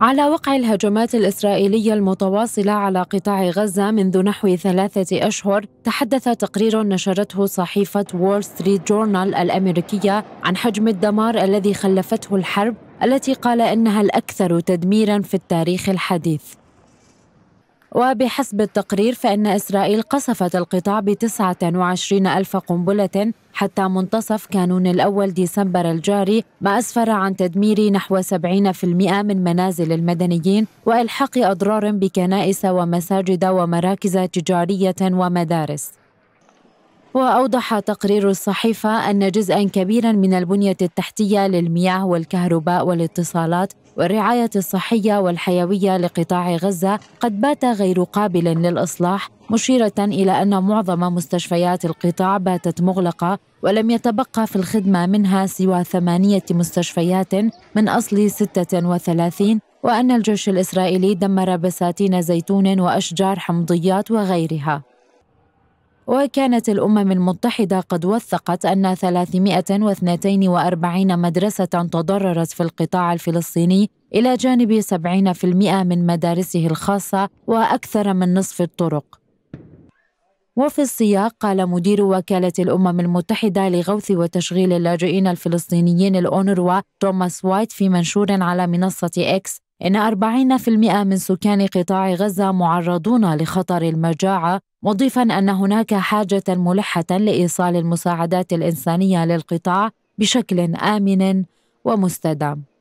على وقع الهجمات الإسرائيلية المتواصلة على قطاع غزة منذ نحو ثلاثة أشهر تحدث تقرير نشرته صحيفة وول ستريت جورنال الأمريكية عن حجم الدمار الذي خلفته الحرب التي قال إنها الأكثر تدميرا في التاريخ الحديث وبحسب التقرير فإن إسرائيل قصفت القطاع ب وعشرين ألف قنبلة حتى منتصف كانون الأول ديسمبر الجاري ما أسفر عن تدمير نحو 70% من منازل المدنيين وإلحاق أضرار بكنائس ومساجد ومراكز تجارية ومدارس وأوضح تقرير الصحيفة أن جزءا كبيرا من البنية التحتية للمياه والكهرباء والاتصالات والرعاية الصحية والحيوية لقطاع غزة قد بات غير قابل للإصلاح مشيرة إلى أن معظم مستشفيات القطاع باتت مغلقة ولم يتبقى في الخدمة منها سوى ثمانية مستشفيات من أصل 36 وأن الجيش الإسرائيلي دمر بساتين زيتون وأشجار حمضيات وغيرها وكانت الأمم المتحدة قد وثقت أن 342 مدرسة تضررت في القطاع الفلسطيني إلى جانب 70% من مدارسه الخاصة وأكثر من نصف الطرق وفي السياق قال مدير وكالة الأمم المتحدة لغوث وتشغيل اللاجئين الفلسطينيين الأونروا توماس وايت في منشور على منصة إكس إن 40% من سكان قطاع غزة معرضون لخطر المجاعة مضيفا أن هناك حاجة ملحة لإيصال المساعدات الإنسانية للقطاع بشكل آمن ومستدام